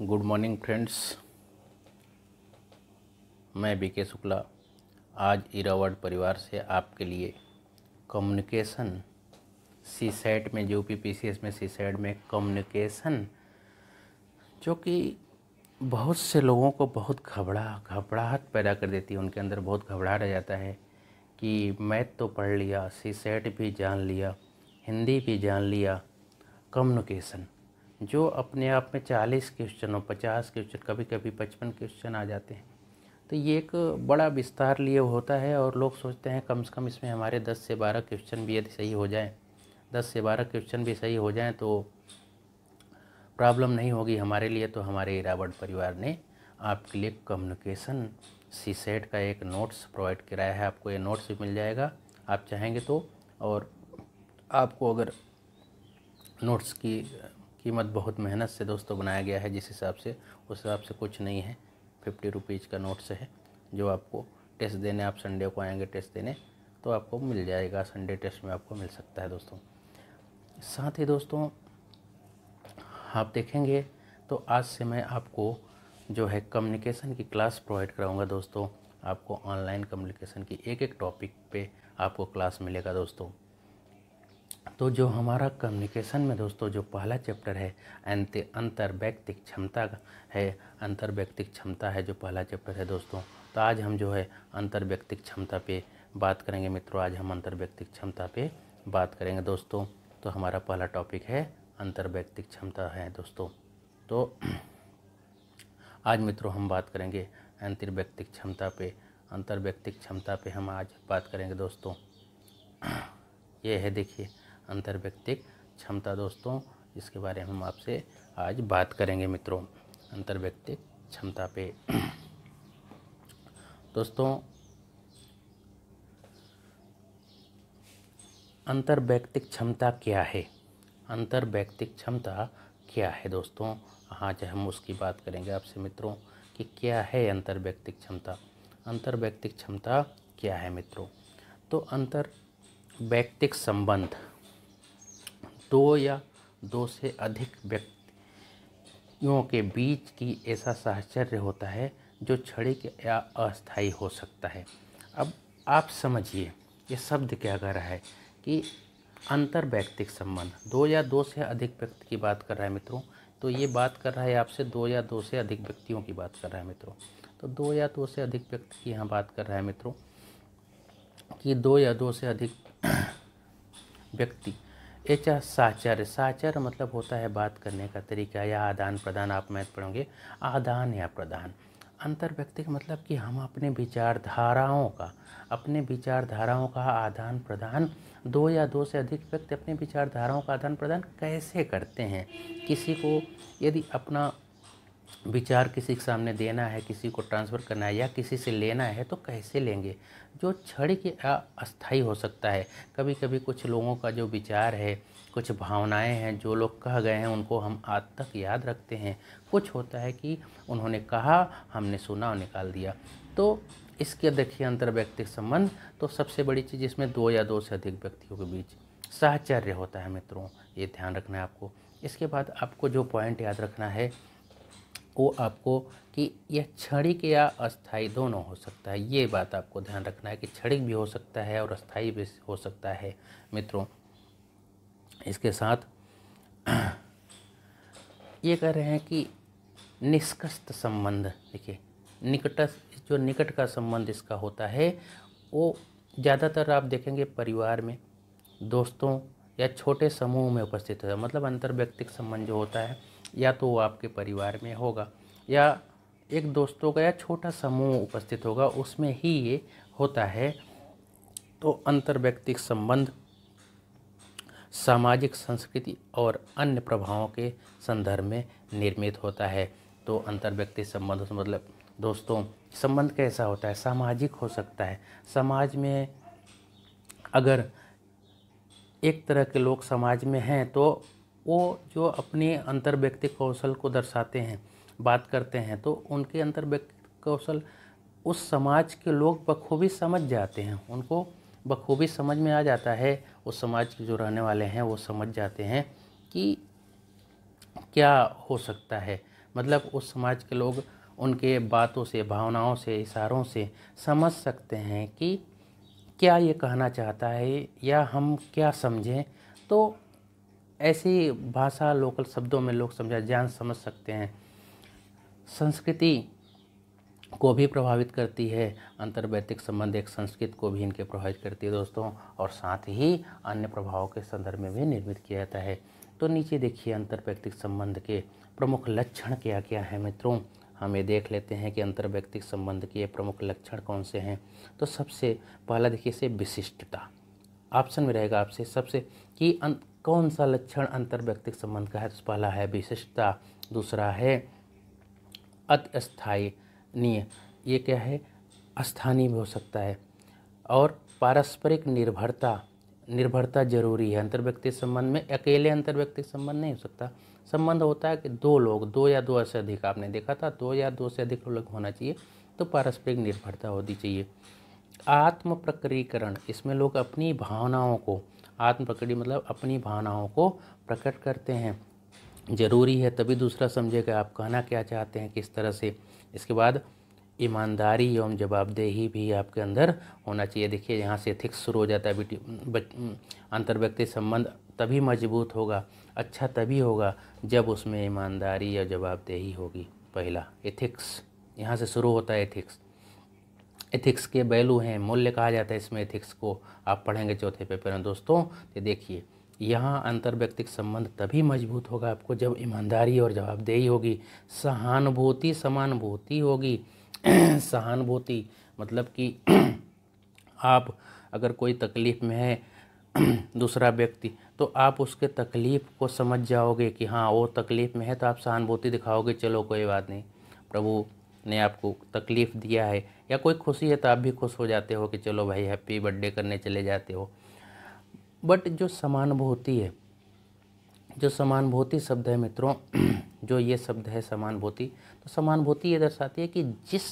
good morning friends मैं B K Shukla आज इरावर्ड परिवार से आपके लिए कम्युनिकेशन सी सेट में जो पी पी सी एस में सी सेट में कम्युनिकेशन जो कि बहुत से लोगों को बहुत घबरा घबराहट पैदा कर देती है उनके अंदर बहुत घबरा रह जाता है कि मैथ तो पढ़ लिया सी सेट भी जान लिया हिंदी भी जान लिया कम्युनिकेशन जो अपने आप में चालीस हो पचास क्वेश्चन कभी कभी पचपन क्वेश्चन आ जाते हैं तो ये एक बड़ा विस्तार लिए होता है और लोग सोचते हैं कम से कम इसमें हमारे दस से बारह क्वेश्चन भी यदि सही हो जाएँ दस से बारह क्वेश्चन भी सही हो जाएँ तो प्रॉब्लम नहीं होगी हमारे लिए तो हमारे इरावट परिवार ने आपके लिए कम्युनिकेशन सी सेट का एक नोट्स प्रोवाइड कराया है आपको ये नोट्स भी मिल जाएगा आप चाहेंगे तो और आपको अगर नोट्स की कीमत बहुत मेहनत से दोस्तों बनाया गया है जिस हिसाब से उस हिसाब से कुछ नहीं है फिफ्टी रुपीज़ का नोट्स है जो आपको टेस्ट देने आप संडे को आएंगे टेस्ट देने तो आपको मिल जाएगा संडे टेस्ट में आपको मिल सकता है दोस्तों साथ ही दोस्तों आप देखेंगे तो आज से मैं आपको जो है कम्युनिकेशन की क्लास प्रोवाइड कराऊँगा दोस्तों आपको ऑनलाइन कम्युनिकेशन की एक एक टॉपिक पे आपको क्लास मिलेगा दोस्तों तो जो हमारा कम्युनिकेशन में दोस्तों जो पहला चैप्टर है अंत अंतर व्यक्तिक क्षमता है अंतर व्यक्तिक क्षमता है जो पहला चैप्टर है दोस्तों तो आज हम जो है अंतर व्यक्तिक क्षमता पे बात करेंगे मित्रों आज हम अंतर व्यक्तिक क्षमता पे बात करेंगे दोस्तों तो हमारा पहला टॉपिक है अंतर व्यक्तिक क्षमता है दोस्तों तो आज मित्रों हम बात करेंगे अंतर व्यक्तिक क्षमता पे अंतर व्यक्तिक क्षमता पे हम आज बात करेंगे दोस्तों ये है देखिए अंतर्व्यक्तिक क्षमता दोस्तों इसके बारे में हम आपसे आज बात करेंगे मित्रों अंतर्व्यक्तिक क्षमता पे दोस्तों अंतर्व्यक्तिक क्षमता क्या है अंतर्व्यक्तिक क्षमता क्या है दोस्तों आज हम उसकी बात करेंगे आपसे मित्रों कि क्या है अंतर्व्यक्तिक क्षमता अंतर्व्यक्तिक क्षमता क्या है मित्रों तो अंतर व्यक्तिक संबंध दो या दो से अधिक व्यक्तियों के बीच की ऐसा साहचर्य होता है जो क्षणिक या अस्थायी हो सकता है अब आप समझिए ये शब्द क्या कह रहा है कि अंतर व्यक्तिक संबंध दो या दो से अधिक व्यक्ति की बात कर रहा है मित्रों तो ये बात कर रहा है आपसे दो या दो से अधिक व्यक्तियों की बात कर रहा है मित्रों तो दो या दो से अधिक व्यक्ति की यहाँ बात कर रहा है मित्रों कि दो या दो से अधिक व्यक्ति एच साचर साचर मतलब होता है बात करने का तरीका या आदान प्रदान आप मैं पढ़ोगे आदान या प्रदान अंतर व्यक्ति का मतलब कि हम अपने विचारधाराओं का अपने विचारधाराओं का आदान प्रदान दो या दो से अधिक व्यक्ति अपने विचारधाराओं का आदान प्रदान कैसे करते हैं किसी को यदि अपना विचार किसी के सामने देना है किसी को ट्रांसफ़र करना है या किसी से लेना है तो कैसे लेंगे जो क्षण की अस्थाई हो सकता है कभी कभी कुछ लोगों का जो विचार है कुछ भावनाएं हैं जो लोग कह गए हैं उनको हम आज तक याद रखते हैं कुछ होता है कि उन्होंने कहा हमने सुना और निकाल दिया तो इसके देखिए अंतर्व्यक्तिक संबंध तो सबसे बड़ी चीज़ इसमें दो या दो से अधिक व्यक्तियों के बीच साहचर्य होता है मित्रों ये ध्यान रखना है आपको इसके बाद आपको जो पॉइंट याद रखना है वो आपको कि यह क्षणिक या अस्थाई दोनों हो सकता है ये बात आपको ध्यान रखना है कि क्षणिक भी हो सकता है और अस्थाई भी हो सकता है मित्रों इसके साथ ये कह रहे हैं कि निष्कस्त संबंध देखिए निकटस्थ जो निकट का संबंध इसका होता है वो ज़्यादातर आप देखेंगे परिवार में दोस्तों या छोटे समूह में उपस्थित होता है मतलब अंतर्व्यक्तिक संबंध जो होता है या तो वो आपके परिवार में होगा या एक दोस्तों का या छोटा समूह उपस्थित होगा उसमें ही ये होता है तो अंतर्व्यक्तिक संबंध सामाजिक संस्कृति और अन्य प्रभावों के संदर्भ में निर्मित होता है तो अंतर्व्यक्ति संबंध मतलब दोस्तों संबंध कैसा होता है सामाजिक हो सकता है समाज में अगर एक तरह के लोग समाज में हैं तो वो जो अपने अंतर्व्यक्तिक कौशल को दर्शाते हैं बात करते हैं तो उनके अंतर्व्यक्तिक कौशल उस समाज के लोग बखूबी समझ जाते हैं उनको बखूबी समझ में आ जाता है उस समाज के जो रहने वाले हैं वो समझ जाते हैं कि क्या हो सकता है मतलब उस समाज के लोग उनके बातों से भावनाओं से इशारों से समझ सकते हैं कि क्या ये कहना चाहता है या हम क्या समझें तो ऐसी भाषा लोकल शब्दों में लोग समझा जान समझ सकते हैं संस्कृति को भी प्रभावित करती है अंतर्वैतिक संबंध एक संस्कृत को भी इनके प्रभावित करती है दोस्तों और साथ ही अन्य प्रभावों के संदर्भ में भी निर्मित किया जाता है तो नीचे देखिए अंतर्वैयक्तिक संबंध के प्रमुख लक्षण क्या क्या हैं मित्रों हम ये देख लेते हैं कि अंतर्वैक्तिक संबंध के प्रमुख लक्षण कौन से हैं तो सबसे पहला देखिए से विशिष्टता ऑप्शन में रहेगा आपसे सबसे कि अं- कौन सा लक्षण अंतर व्यक्तिक संबंध का है तो पहला है विशिष्टता दूसरा है अतस्थायनीय ये क्या है स्थानीय भी हो सकता है और पारस्परिक निर्भरता निर्भरता जरूरी है अंतर्व्यक्तिक संबंध में अकेले अंतर्व्यक्तिक संबंध नहीं हो सकता संबंध होता है कि दो लोग दो या दो से अधिक आपने देखा था दो या दो से अधिक लोग होना चाहिए तो पारस्परिक निर्भरता होनी चाहिए आत्म प्रक्रियकरण इसमें लोग अपनी भावनाओं को आत्म प्रकटी मतलब अपनी भावनाओं को प्रकट करते हैं ज़रूरी है तभी दूसरा समझेगा आप कहना क्या चाहते हैं किस तरह से इसके बाद ईमानदारी एवं जवाबदेही भी आपके अंदर होना चाहिए देखिए यहाँ से एथिक्स शुरू हो जाता है अंतर्व्यक्ति संबंध तभी मजबूत होगा अच्छा तभी होगा जब उसमें ईमानदारी या जवाबदेही होगी पहला एथिक्स यहाँ से शुरू होता है एथिक्स एथिक्स के वैल्यू हैं मूल्य कहा जाता है इसमें एथिक्स को आप पढ़ेंगे चौथे पेपर में दोस्तों तो देखिए यहाँ अंतर्व्यक्तिक संबंध तभी मजबूत होगा आपको जब ईमानदारी और जवाबदेही होगी सहानुभूति समानुभूति होगी सहानुभूति मतलब कि आप अगर कोई तकलीफ़ में है दूसरा व्यक्ति तो आप उसके तकलीफ़ को समझ जाओगे कि हाँ वो तकलीफ़ में है तो आप सहानुभूति दिखाओगे चलो कोई बात नहीं प्रभु ने आपको तकलीफ़ दिया है या कोई खुशी है तो आप भी खुश हो जाते हो कि चलो भाई हैप्पी बर्थडे करने चले जाते हो बट जो समानुभूति है जो समानुभूति शब्द है मित्रों जो ये शब्द है समानुभूति तो समानुभूति ये दर्शाती है कि जिस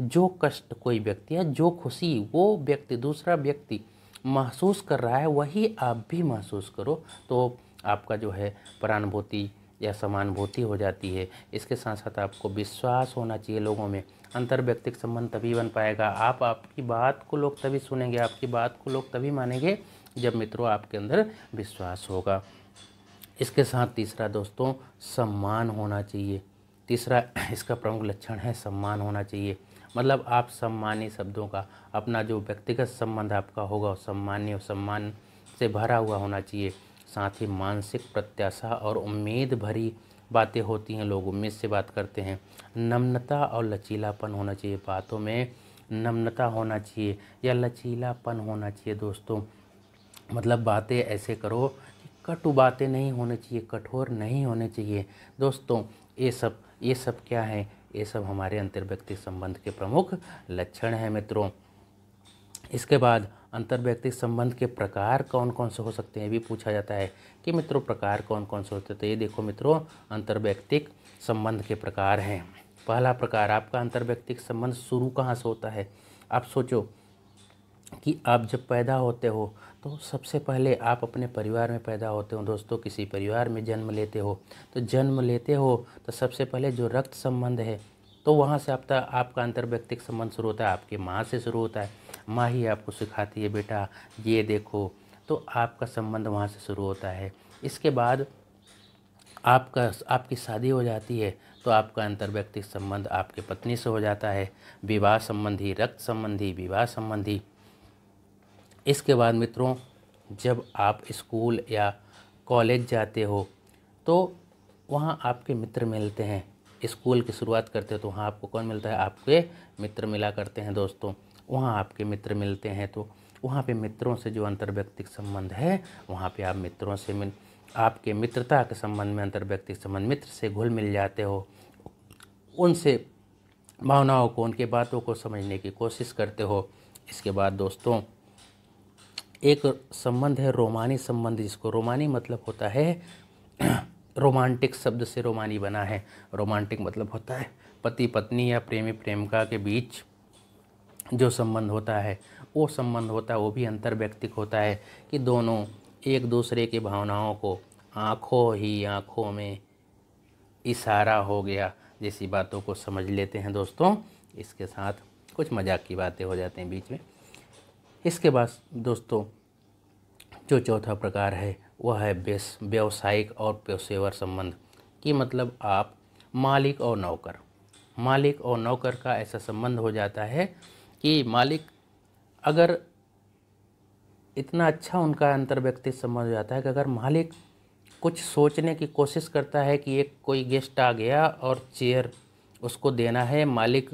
जो कष्ट कोई व्यक्ति या जो खुशी वो व्यक्ति दूसरा व्यक्ति महसूस कर रहा है वही आप भी महसूस करो तो आपका जो है परानुभूति या समानुभूति हो जाती है इसके साथ साथ आपको विश्वास होना चाहिए लोगों में अंतर व्यक्तिक संबंध तभी बन पाएगा आप आपकी बात को लोग तभी सुनेंगे आपकी बात को लोग तभी मानेंगे जब मित्रों आपके अंदर विश्वास होगा इसके साथ तीसरा दोस्तों सम्मान होना चाहिए तीसरा इसका प्रमुख लक्षण है सम्मान होना चाहिए मतलब आप सम्मानी शब्दों का अपना जो व्यक्तिगत संबंध आपका होगा सम्मान्य और सम्मान से भरा हुआ होना चाहिए साथ ही मानसिक प्रत्याशा और उम्मीद भरी बातें होती हैं लोग उम्मीद से बात करते हैं नम्नता और लचीलापन होना चाहिए बातों में नम्नता होना चाहिए या लचीलापन होना चाहिए दोस्तों मतलब बातें ऐसे करो कि कटु बातें नहीं होनी चाहिए कठोर नहीं होने चाहिए दोस्तों ये सब ये सब क्या है ये सब हमारे अंतर्व्यक्ति संबंध के प्रमुख लक्षण हैं मित्रों इसके बाद अंतर्व्यक्तिक संबंध के प्रकार कौन कौन से हो सकते हैं ये भी पूछा जाता है कि मित्रों प्रकार कौन कौन से होते हैं तो ये देखो मित्रों अंतर्व्यक्तिक संबंध के प्रकार हैं पहला प्रकार आपका अंतर्व्यक्तिक संबंध शुरू कहाँ से होता है आप सोचो कि आप जब पैदा होते हो तो सबसे पहले आप अपने परिवार में पैदा होते हो दोस्तों किसी परिवार में जन्म लेते हो तो जन्म लेते हो तो सबसे पहले जो रक्त संबंध है तो वहाँ से आपका आपका अंतर्व्यक्तिक संबंध शुरू होता है आपकी माँ से शुरू होता है माँ ही आपको सिखाती है बेटा ये देखो तो आपका संबंध वहाँ से शुरू होता है इसके बाद आपका आपकी शादी हो जाती है तो आपका अंतर्व्यक्तिक संबंध आपके पत्नी से हो जाता है विवाह संबंधी रक्त संबंधी विवाह संबंधी इसके बाद मित्रों जब आप स्कूल या कॉलेज जाते हो तो वहाँ आपके मित्र मिलते हैं स्कूल की शुरुआत करते हो तो वहाँ आपको कौन मिलता है आपके मित्र मिला करते हैं दोस्तों वहाँ आपके मित्र मिलते हैं तो वहाँ पे मित्रों से जो अंतर्व्यक्तिक संबंध है वहाँ पे आप मित्रों से मिल आपके मित्रता के संबंध में अंतर्व्यक्तिक संबंध मित्र से घुल मिल जाते हो उनसे भावनाओं को उनके बातों को समझने की कोशिश करते हो इसके बाद दोस्तों एक संबंध है रोमानी संबंध जिसको रोमानी मतलब होता है रोमांटिक शब्द से रोमानी बना है रोमांटिक मतलब होता है पति पत्नी या प्रेमी प्रेमिका के बीच जो संबंध होता है वो संबंध होता है वो भी अंतर्व्यक्तिक होता है कि दोनों एक दूसरे की भावनाओं को आँखों ही आँखों में इशारा हो गया जैसी बातों को समझ लेते हैं दोस्तों इसके साथ कुछ मजाक की बातें हो जाते हैं बीच में इसके बाद दोस्तों जो चौथा प्रकार है वह है बेस व्यावसायिक और पेशेवर संबंध कि मतलब आप मालिक और नौकर मालिक और नौकर का ऐसा संबंध हो जाता है कि मालिक अगर इतना अच्छा उनका अंतर्व्यक्ति समझ जाता है कि अगर मालिक कुछ सोचने की कोशिश करता है कि एक कोई गेस्ट आ गया और चेयर उसको देना है मालिक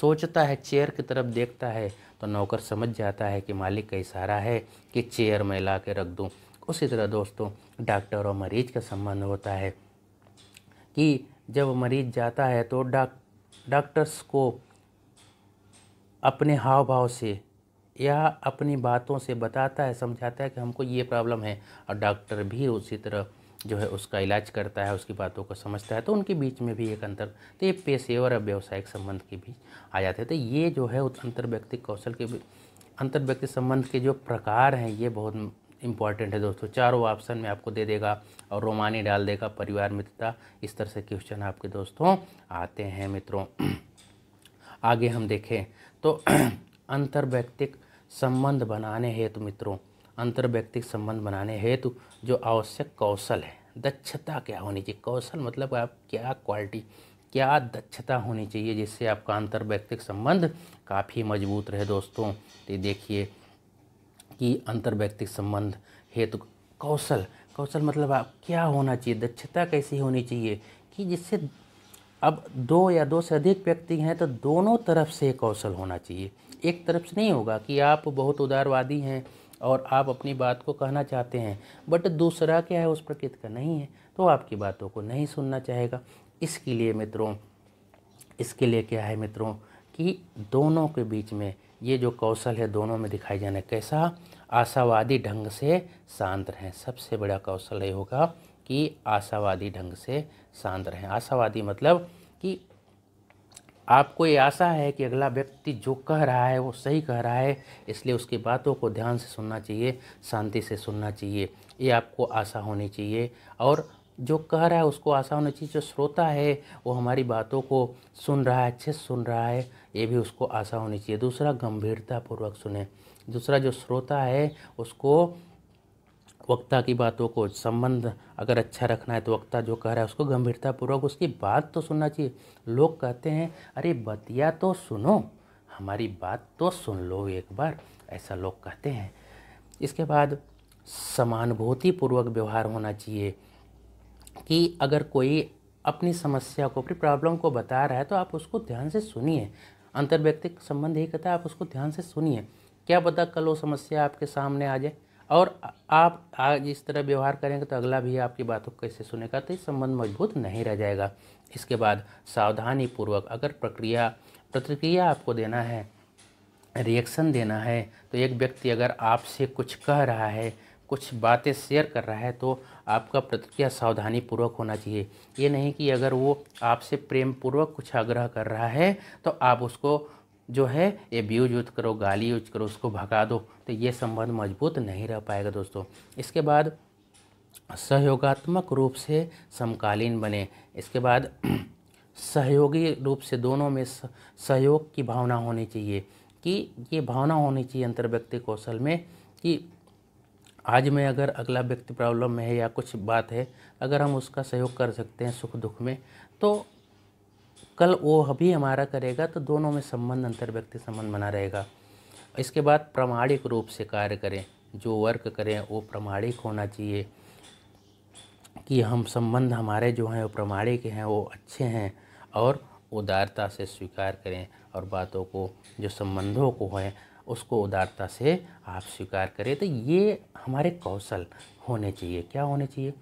सोचता है चेयर की तरफ देखता है तो नौकर समझ जाता है कि मालिक का इशारा है कि चेयर में ला के रख दूँ उसी तरह दोस्तों डॉक्टर और मरीज़ का संबंध होता है कि जब मरीज़ जाता है तो डॉक्टर्स को अपने हाव भाव से या अपनी बातों से बताता है समझाता है कि हमको ये प्रॉब्लम है और डॉक्टर भी उसी तरह जो है उसका इलाज करता है उसकी बातों को समझता है तो उनके बीच में भी एक अंतर तो ये पेशेवर और व्यावसायिक संबंध के बीच आ जाते हैं तो ये जो है उस अंतर्व्यक्तिक कौशल के व्यक्ति संबंध के जो प्रकार हैं ये बहुत इंपॉर्टेंट है दोस्तों चारों ऑप्शन में आपको दे देगा और रोमानी डाल देगा परिवार मित्रता इस तरह से क्वेश्चन आपके दोस्तों आते हैं मित्रों आगे हम देखें तो अंतर्व्यक्तिक संबंध बनाने हेतु मित्रों अंतर्व्यक्तिक संबंध बनाने हेतु जो आवश्यक कौशल है दक्षता क्या होनी चाहिए कौशल मतलब आप क्या क्वालिटी क्या दक्षता होनी चाहिए जिससे आपका अंतर्व्यक्तिक संबंध काफ़ी मजबूत रहे दोस्तों ये देखिए कि अंतर्व्यक्तिक संबंध हेतु कौशल कौशल मतलब आप क्या होना चाहिए दक्षता कैसी होनी चाहिए कि जिससे अब दो या दो से अधिक व्यक्ति हैं तो दोनों तरफ से कौशल होना चाहिए एक तरफ से नहीं होगा कि आप बहुत उदारवादी हैं और आप अपनी बात को कहना चाहते हैं बट दूसरा क्या है उस प्रकृति का नहीं है तो आपकी बातों को नहीं सुनना चाहेगा इसके लिए मित्रों इसके लिए क्या है मित्रों कि दोनों के बीच में ये जो कौशल है दोनों में दिखाई जाना कैसा आशावादी ढंग से शांत रहें सबसे बड़ा कौशल ये होगा कि आशावादी ढंग से शांत रहें आशावादी मतलब कि आपको ये आशा है कि अगला व्यक्ति जो कह रहा है वो सही कह रहा है इसलिए उसकी बातों को ध्यान से सुनना चाहिए शांति से सुनना चाहिए ये आपको आशा होनी चाहिए और जो कह रहा है उसको आशा होनी चाहिए जो श्रोता है वो हमारी बातों को सुन रहा है अच्छे से सुन रहा है ये भी उसको आशा होनी चाहिए दूसरा गंभीरतापूर्वक सुने दूसरा जो श्रोता है उसको वक्ता की बातों को संबंध अगर अच्छा रखना है तो वक्ता जो कह रहा है उसको गंभीरतापूर्वक उसकी बात तो सुनना चाहिए लोग कहते हैं अरे बतिया तो सुनो हमारी बात तो सुन लो एक बार ऐसा लोग कहते हैं इसके बाद समानुभूतिपूर्वक व्यवहार होना चाहिए कि अगर कोई अपनी समस्या को अपनी प्रॉब्लम को बता रहा है तो आप उसको ध्यान से सुनिए अंतर्व्यक्तिक संबंध यही कहता है आप उसको ध्यान से सुनिए क्या पता कल वो समस्या आपके सामने आ जाए और आप आज इस तरह व्यवहार करेंगे तो अगला भी आपकी बातों को कैसे सुनेगा तो ये संबंध मजबूत नहीं रह जाएगा इसके बाद सावधानी पूर्वक अगर प्रक्रिया प्रतिक्रिया आपको देना है रिएक्शन देना है तो एक व्यक्ति अगर आपसे कुछ कह रहा है कुछ बातें शेयर कर रहा है तो आपका प्रतिक्रिया सावधानी पूर्वक होना चाहिए ये नहीं कि अगर वो आपसे प्रेम पूर्वक कुछ आग्रह कर रहा है तो आप उसको जो है एब्यूज यूज करो गाली यूज करो उसको भगा दो तो ये संबंध मजबूत नहीं रह पाएगा दोस्तों इसके बाद सहयोगात्मक रूप से समकालीन बने इसके बाद सहयोगी रूप से दोनों में सहयोग की भावना होनी चाहिए कि ये भावना होनी चाहिए अंतर्व्यक्ति कौशल में कि आज में अगर अगला व्यक्ति प्रॉब्लम में है या कुछ बात है अगर हम उसका सहयोग कर सकते हैं सुख दुख में तो कल वो अभी हमारा करेगा तो दोनों में संबंध अंतर्व्यक्ति संबंध बना रहेगा इसके बाद प्रमाणिक रूप से कार्य करें जो वर्क करें वो प्रमाणिक होना चाहिए कि हम संबंध हमारे जो हैं वो प्रमाणिक हैं वो अच्छे हैं और उदारता से स्वीकार करें और बातों को जो संबंधों को हैं उसको उदारता से आप स्वीकार करें तो ये हमारे कौशल होने चाहिए क्या होने चाहिए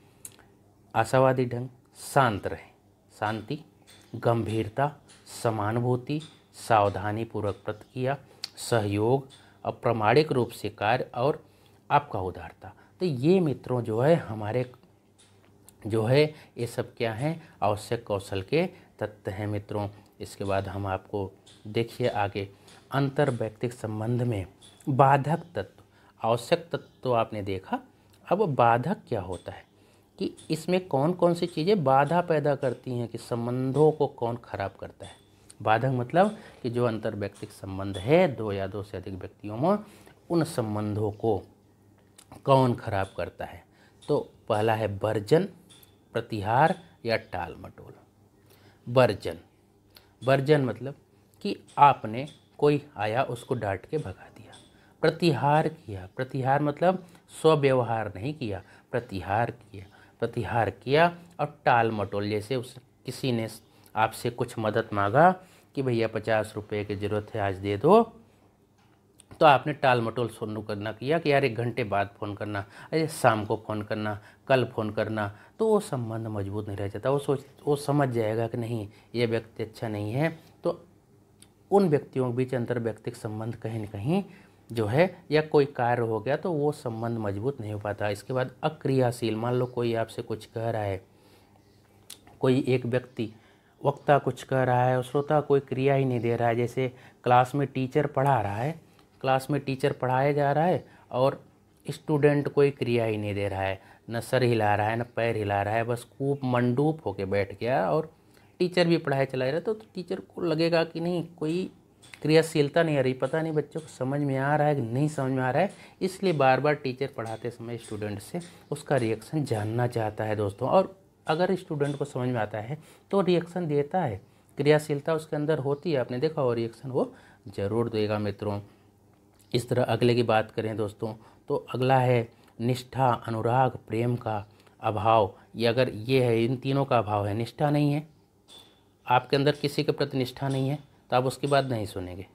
आशावादी ढंग शांत रहें शांति गंभीरता समानुभूति सावधानीपूर्वक प्रतिक्रिया सहयोग अप्रमाणिक रूप से कार्य और आपका उदारता तो ये मित्रों जो है हमारे जो है ये सब क्या हैं आवश्यक कौशल के तत्व हैं मित्रों इसके बाद हम आपको देखिए आगे अंतर व्यक्तिक संबंध में बाधक तत्व आवश्यक तत्व तो आपने देखा अब बाधक क्या होता है कि इसमें कौन कौन सी चीज़ें बाधा पैदा करती हैं कि संबंधों को कौन खराब करता है बाधक मतलब कि जो अंतर व्यक्तिक संबंध है दो या दो से अधिक व्यक्तियों में उन संबंधों को कौन खराब करता है तो पहला है वर्जन प्रतिहार या टाल मटोल वर्जन वर्जन मतलब कि आपने कोई आया उसको डांट के भगा दिया प्रतिहार किया प्रतिहार मतलब स्वव्यवहार नहीं किया प्रतिहार किया प्रतिहार किया और टाल मटोल जैसे उस किसी ने आपसे कुछ मदद मांगा कि भैया पचास रुपये की ज़रूरत है आज दे दो तो आपने टाल मटोल शुरू करना किया कि यार एक घंटे बाद फ़ोन करना अरे शाम को फ़ोन करना कल फ़ोन करना तो वो संबंध मजबूत नहीं रह जाता वो सोच वो समझ जाएगा कि नहीं ये व्यक्ति अच्छा नहीं है तो उन व्यक्तियों के बीच अंतर व्यक्तिक संबंध कहीं ना कहीं जो है या कोई कार्य हो गया तो वो संबंध मजबूत नहीं हो पाता इसके बाद अक्रियाशील मान लो कोई आपसे कुछ कह रहा है कोई एक व्यक्ति वक्ता कुछ कह रहा है और श्रोता कोई क्रिया ही नहीं दे रहा है जैसे क्लास में टीचर पढ़ा रहा है क्लास में टीचर पढ़ाया जा रहा है और स्टूडेंट कोई क्रिया ही नहीं दे रहा है न सर हिला रहा है न पैर हिला रहा है बस खूब मंडूप होके बैठ गया और टीचर भी पढ़ाया चला रहा है तो, तो टीचर को लगेगा कि नहीं कोई क्रियाशीलता नहीं आ रही पता नहीं बच्चों को समझ में आ रहा है कि नहीं समझ में आ रहा है इसलिए बार बार टीचर पढ़ाते समय स्टूडेंट से उसका रिएक्शन जानना चाहता है दोस्तों और अगर स्टूडेंट को समझ में आता है तो रिएक्शन देता है क्रियाशीलता उसके अंदर होती है आपने देखा और रिएक्शन वो ज़रूर देगा मित्रों इस तरह अगले की बात करें दोस्तों तो अगला है निष्ठा अनुराग प्रेम का अभाव ये अगर ये है इन तीनों का अभाव है निष्ठा नहीं है आपके अंदर किसी के प्रति निष्ठा नहीं है तो आप उसकी बात नहीं सुनेंगे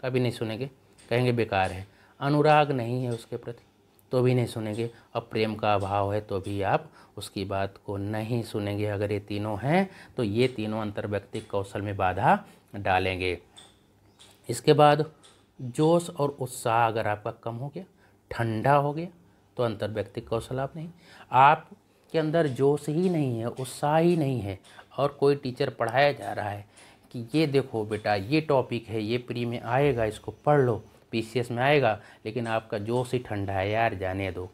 कभी नहीं सुनेंगे कहेंगे बेकार है अनुराग नहीं है उसके प्रति तो भी नहीं सुनेंगे और प्रेम का अभाव है तो भी आप उसकी बात को नहीं सुनेंगे अगर ये तीनों हैं तो ये तीनों अंतर्व्यक्तिक कौशल में बाधा डालेंगे इसके बाद जोश और उत्साह अगर आपका कम हो गया ठंडा हो गया तो अंतर्व्यक्तिक कौशल आप नहीं आप के अंदर जोश ही नहीं है उत्साह ही नहीं है और कोई टीचर पढ़ाया जा रहा है कि ये देखो बेटा ये टॉपिक है ये प्री में आएगा इसको पढ़ लो पीसीएस में आएगा लेकिन आपका जोश ही ठंडा है यार जाने दो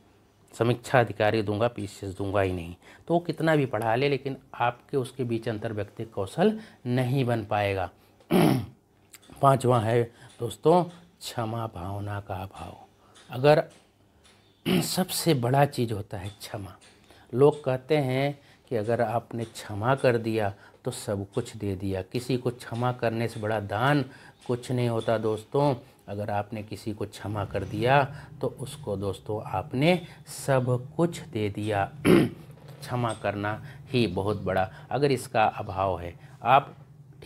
समीक्षा अधिकारी दूंगा पीसीएस दूंगा ही नहीं तो वो कितना भी पढ़ा ले लेकिन आपके उसके बीच अंतर व्यक्ति कौशल नहीं बन पाएगा पांचवा है दोस्तों क्षमा भावना का अभाव अगर सबसे बड़ा चीज़ होता है क्षमा लोग कहते हैं कि अगर आपने क्षमा कर दिया तो सब कुछ दे दिया किसी को क्षमा करने से बड़ा दान कुछ नहीं होता दोस्तों अगर आपने किसी को क्षमा कर दिया तो उसको दोस्तों आपने सब कुछ दे दिया क्षमा करना ही बहुत बड़ा अगर इसका अभाव है आप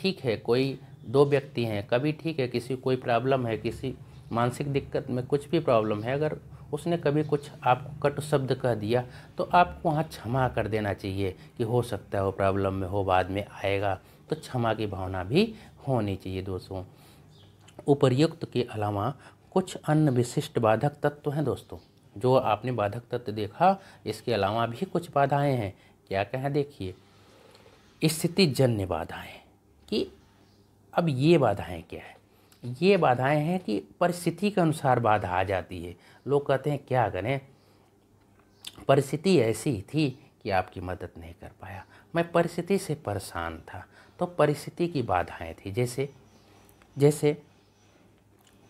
ठीक है कोई दो व्यक्ति हैं कभी ठीक है किसी कोई प्रॉब्लम है किसी मानसिक दिक्कत में कुछ भी प्रॉब्लम है अगर उसने कभी कुछ आपको कट शब्द कह दिया तो आपको वहाँ क्षमा कर देना चाहिए कि हो सकता है वो प्रॉब्लम में हो बाद में आएगा तो क्षमा की भावना भी होनी चाहिए दोस्तों उपर्युक्त के अलावा कुछ अन्य विशिष्ट बाधक तत्व हैं दोस्तों जो आपने बाधक तत्व देखा इसके अलावा भी कुछ बाधाएं हैं क्या कहें देखिए स्थिति जन्य बाधाएं कि अब ये बाधाएं क्या है ये बाधाएं हैं कि परिस्थिति के अनुसार बाधा आ जाती है लोग कहते हैं क्या करें परिस्थिति ऐसी थी कि आपकी मदद नहीं कर पाया मैं परिस्थिति से परेशान था तो परिस्थिति की बाधाएं थी जैसे जैसे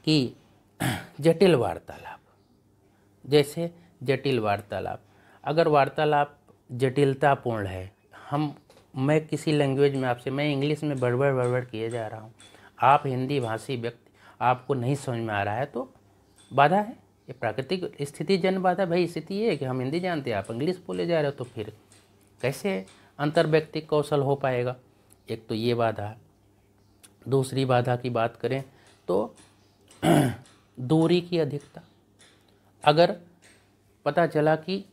कि जटिल वार्तालाप जैसे जटिल वार्तालाप अगर वार्तालाप जटिलतापूर्ण है हम मैं किसी लैंग्वेज में आपसे मैं इंग्लिश में बड़बड़ बड़बड़ किए जा रहा हूँ आप हिंदी भाषी व्यक्ति आपको नहीं समझ में आ रहा है तो बाधा है ये प्राकृतिक स्थिति जन है भाई स्थिति ये है कि हम हिंदी जानते हैं आप इंग्लिश बोले जा रहे हो तो फिर कैसे अंतर कौशल हो पाएगा एक तो ये बाधा दूसरी बाधा की बात करें तो दूरी की अधिकता अगर पता चला कि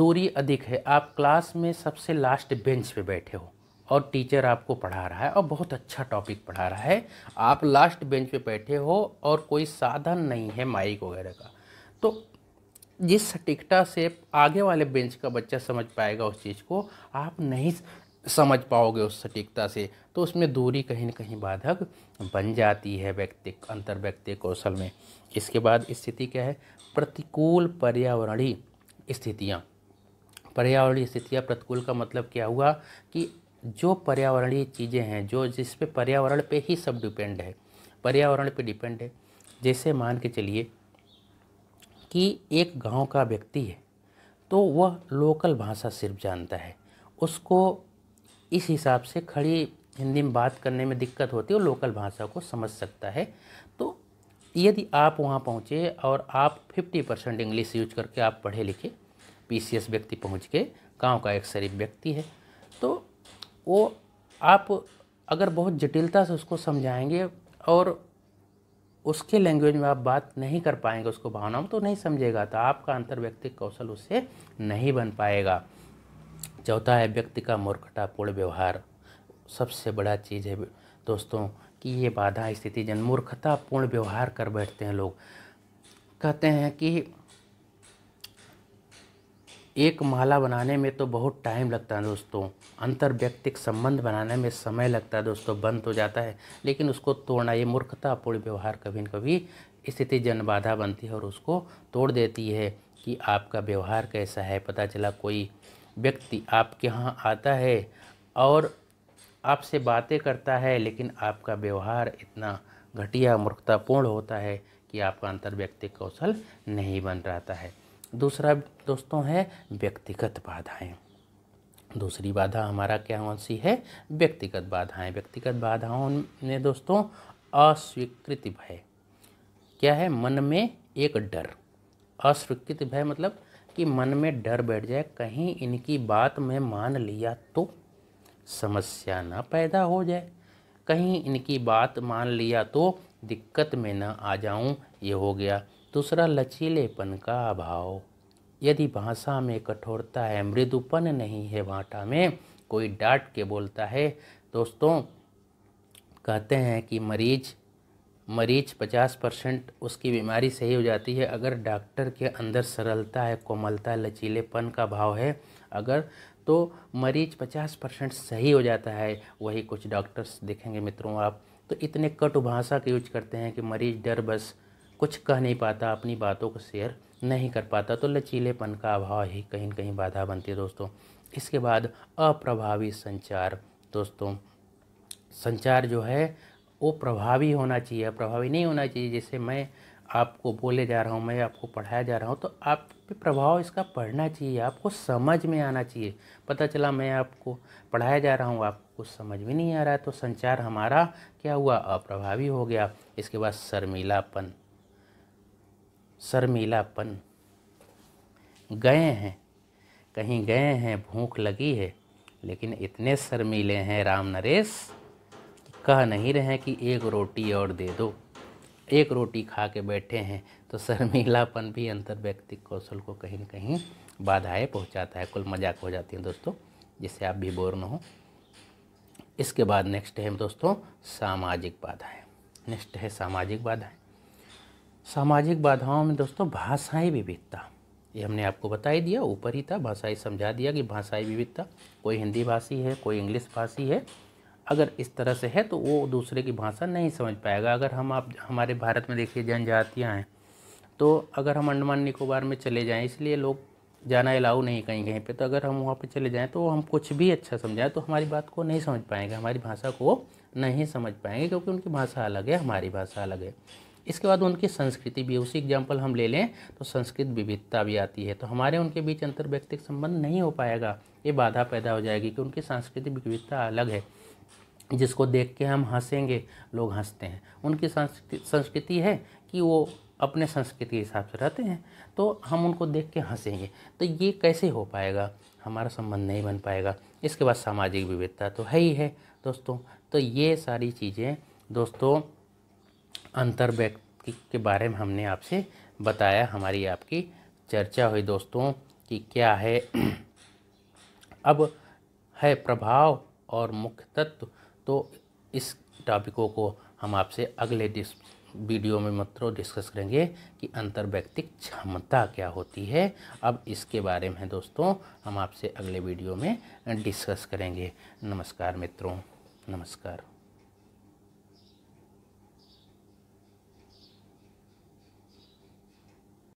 दूरी अधिक है आप क्लास में सबसे लास्ट बेंच पे बैठे हो और टीचर आपको पढ़ा रहा है और बहुत अच्छा टॉपिक पढ़ा रहा है आप लास्ट बेंच पे बैठे हो और कोई साधन नहीं है माइक वगैरह का तो जिस सटीकता से आगे वाले बेंच का बच्चा समझ पाएगा उस चीज़ को आप नहीं समझ पाओगे उस सटीकता से तो उसमें दूरी कहीं ना कहीं बाधक बन जाती है व्यक्ति अंतर व्यक्ति कौशल में इसके बाद स्थिति क्या है प्रतिकूल पर्यावरणीय स्थितियाँ पर्यावरणीय स्थितियाँ प्रतिकूल का मतलब क्या हुआ कि जो पर्यावरणीय चीज़ें हैं जो जिस पे पर्यावरण पे ही सब डिपेंड है पर्यावरण पे डिपेंड है जैसे मान के चलिए कि एक गांव का व्यक्ति है तो वह लोकल भाषा सिर्फ जानता है उसको इस हिसाब से खड़ी हिंदी में बात करने में दिक्कत होती है वो लोकल भाषा को समझ सकता है तो यदि आप वहाँ पहुँचे और आप 50 परसेंट इंग्लिश यूज करके आप पढ़े लिखे पीसीएस व्यक्ति पहुँच के गाँव का एक शरीफ व्यक्ति है तो वो आप अगर बहुत जटिलता से उसको समझाएंगे और उसके लैंग्वेज में आप बात नहीं कर पाएंगे उसको भावनाओं तो नहीं समझेगा तो आपका अंतर्व्यक्तिक कौशल उससे नहीं बन पाएगा चौथा है व्यक्ति का मूर्खतापूर्ण व्यवहार सबसे बड़ा चीज़ है दोस्तों कि ये बाधा स्थिति जन मूर्खतापूर्ण व्यवहार कर बैठते हैं लोग कहते हैं कि एक माला बनाने में तो बहुत टाइम लगता है दोस्तों अंतर व्यक्तिक संबंध बनाने में समय लगता है दोस्तों बंद हो जाता है लेकिन उसको तोड़ना ये मूर्खतापूर्ण व्यवहार कभी न कभी स्थिति जन बाधा बनती है और उसको तोड़ देती है कि आपका व्यवहार कैसा है पता चला कोई व्यक्ति आपके यहाँ आता है और आपसे बातें करता है लेकिन आपका व्यवहार इतना घटिया मूर्खतापूर्ण होता है कि आपका अंतर्व्यक्तिक कौशल नहीं बन रहता है दूसरा दोस्तों है व्यक्तिगत बाधाएं दूसरी बाधा हमारा क्या कौन सी है व्यक्तिगत बाधाएं व्यक्तिगत बाधाओं ने दोस्तों अस्वीकृति भय क्या है मन में एक डर अस्वीकृति भय मतलब कि मन में डर बैठ जाए कहीं इनकी बात में मान लिया तो समस्या ना पैदा हो जाए कहीं इनकी बात मान लिया तो दिक्कत में ना आ जाऊं ये हो गया दूसरा लचीलेपन का अभाव यदि भाषा में कठोरता है मृदुपन नहीं है भाटा में कोई डांट के बोलता है दोस्तों कहते हैं कि मरीज मरीज 50 परसेंट उसकी बीमारी सही हो जाती है अगर डॉक्टर के अंदर सरलता है कोमलता लचीलेपन का भाव है अगर तो मरीज 50 परसेंट सही हो जाता है वही कुछ डॉक्टर्स देखेंगे मित्रों आप तो इतने कट भाषा का यूज करते हैं कि मरीज डर बस कुछ कह नहीं पाता अपनी बातों को शेयर नहीं कर पाता तो लचीलेपन का अभाव ही कहीं कहीं बाधा बनती है दोस्तों इसके बाद अप्रभावी संचार दोस्तों संचार जो है वो प्रभावी होना चाहिए प्रभावी नहीं होना चाहिए जैसे मैं आपको बोले जा रहा हूँ मैं आपको पढ़ाया जा रहा हूँ तो आप पे प्रभाव इसका पड़ना चाहिए आपको समझ में आना चाहिए पता चला मैं आपको पढ़ाया जा रहा हूँ आपको कुछ समझ में नहीं आ रहा है तो संचार हमारा क्या हुआ अप्रभावी हो गया इसके बाद शर्मीलापन शर्मीलापन गए हैं कहीं गए हैं भूख लगी है लेकिन इतने शर्मीले हैं राम नरेश कह नहीं रहे कि एक रोटी और दे दो एक रोटी खा के बैठे हैं तो शर्मीलापन भी अंतर व्यक्तिक कौशल को कहीं न कहीं बाधाएं पहुंचाता है कुल मजाक हो जाती है दोस्तों जिससे आप भी बोर न हो इसके बाद नेक्स्ट है दोस्तों सामाजिक बाधाएं नेक्स्ट है सामाजिक बाधाएं सामाजिक बाधाओं में दोस्तों भाषाई विविधता ये हमने आपको बता ही दिया ऊपर ही था भाषाई समझा दिया कि भाषाई विविधता कोई हिंदी भाषी है कोई इंग्लिश भाषी है अगर इस तरह से है तो वो दूसरे की भाषा नहीं समझ पाएगा अगर हम आप हमारे भारत में देखिए जनजातियाँ हैं तो अगर हम अंडमान निकोबार में चले जाएँ इसलिए लोग जाना अलाउ नहीं कहीं कहीं पे तो अगर हम वहाँ पे चले जाएँ तो हम कुछ भी अच्छा समझाएं तो हमारी बात को नहीं समझ पाएंगे हमारी भाषा को नहीं समझ पाएंगे क्योंकि उनकी भाषा अलग है हमारी भाषा अलग है इसके बाद उनकी संस्कृति भी उसी एग्जाम्पल हम ले लें तो संस्कृत विविधता भी आती है तो हमारे उनके बीच अंतर्व्यक्तिक संबंध नहीं हो पाएगा ये बाधा पैदा हो जाएगी कि उनकी सांस्कृतिक विविधता अलग है जिसको देख के हम हंसेंगे लोग हंसते हैं उनकी संस्कृति है कि वो अपने संस्कृति के हिसाब से रहते हैं तो हम उनको देख के हंसेंगे तो ये कैसे हो पाएगा हमारा संबंध नहीं बन पाएगा इसके बाद सामाजिक विविधता तो है ही है दोस्तों तो ये सारी चीज़ें दोस्तों अंतर व्यक्ति के बारे में हमने आपसे बताया हमारी आपकी चर्चा हुई दोस्तों कि क्या है अब है प्रभाव और मुख्य तत्व तो इस टॉपिकों को हम आपसे अगले डिस वीडियो में मतलब डिस्कस करेंगे कि अंतर व्यक्तिक क्षमता क्या होती है अब इसके बारे में दोस्तों हम आपसे अगले वीडियो में डिस्कस करेंगे नमस्कार मित्रों नमस्कार